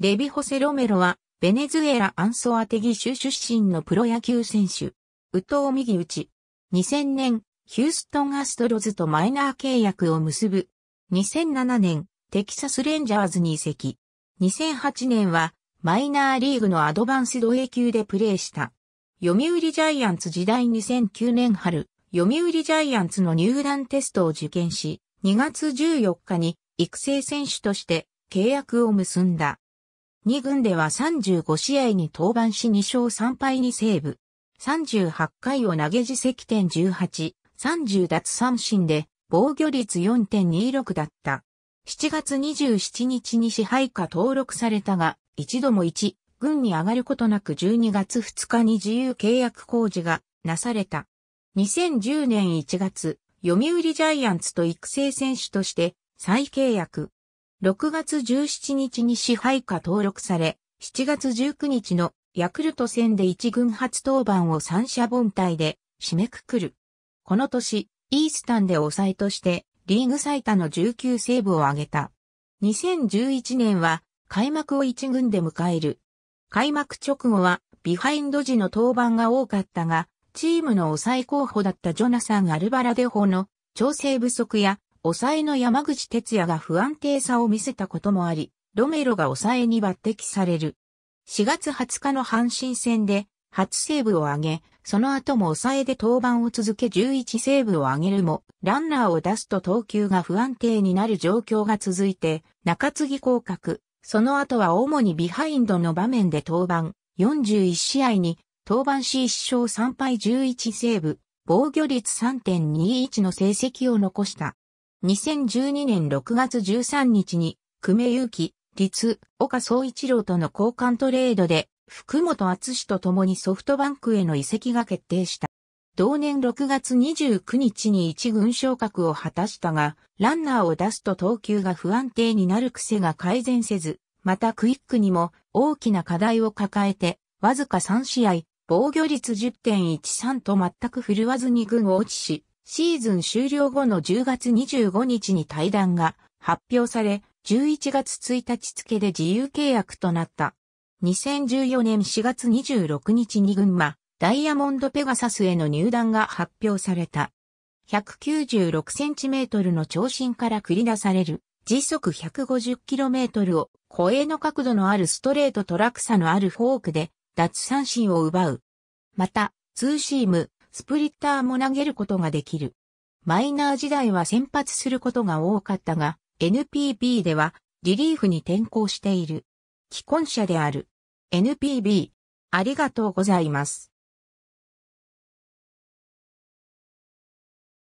レビホセ・ロメロは、ベネズエラ・アンソアテギ州出身のプロ野球選手。右投右打ち。2000年、ヒューストン・アストロズとマイナー契約を結ぶ。2007年、テキサス・レンジャーズに移籍。2008年は、マイナーリーグのアドバンスド A 級でプレーした。読売ジャイアンツ時代2009年春、読売ジャイアンツの入団テストを受験し、2月14日に育成選手として契約を結んだ。2軍では35試合に登板し2勝3敗にセーブ。38回を投げ自責点18、30奪三振で防御率4.26だった。7月27日に支配下登録されたが、一度も1、軍に上がることなく12月2日に自由契約工事がなされた。2010年1月、読売ジャイアンツと育成選手として再契約。6月17日に支配下登録され、7月19日のヤクルト戦で一軍初登板を三者凡退で締めくくる。この年、イースタンで抑えとしてリーグ最多の19セーブを挙げた。2011年は開幕を一軍で迎える。開幕直後はビハインド時の登板が多かったが、チームの抑え候補だったジョナサン・アルバラデホの調整不足や抑えの山口哲也が不安定さを見せたこともあり、ロメロが抑えに抜擢される。4月20日の阪神戦で初セーブを挙げ、その後も抑えで登板を続け11セーブを挙げるも、ランナーを出すと投球が不安定になる状況が続いて、中継ぎ降格。その後は主にビハインドの場面で登板、41試合に、登板し1勝3敗11セーブ、防御率3.21の成績を残した。2012年6月13日に、久米祐希、立、岡総一郎との交換トレードで、福本厚氏と共にソフトバンクへの移籍が決定した。同年6月29日に一軍昇格を果たしたが、ランナーを出すと投球が不安定になる癖が改善せず、またクイックにも大きな課題を抱えて、わずか3試合、防御率10.13と全く振るわずに軍を落ちし、シーズン終了後の10月25日に退団が発表され、11月1日付で自由契約となった。2014年4月26日に群馬、ダイヤモンドペガサスへの入団が発表された。1 9 6トルの長身から繰り出される、時速1 5 0トルを声えの角度のあるストレートと落差のあるフォークで、脱三振を奪う。また、ツーシーム、スプリッターも投げることができる。マイナー時代は先発することが多かったが、NPB ではリリーフに転向している。既婚者である。NPB、ありがとうございます。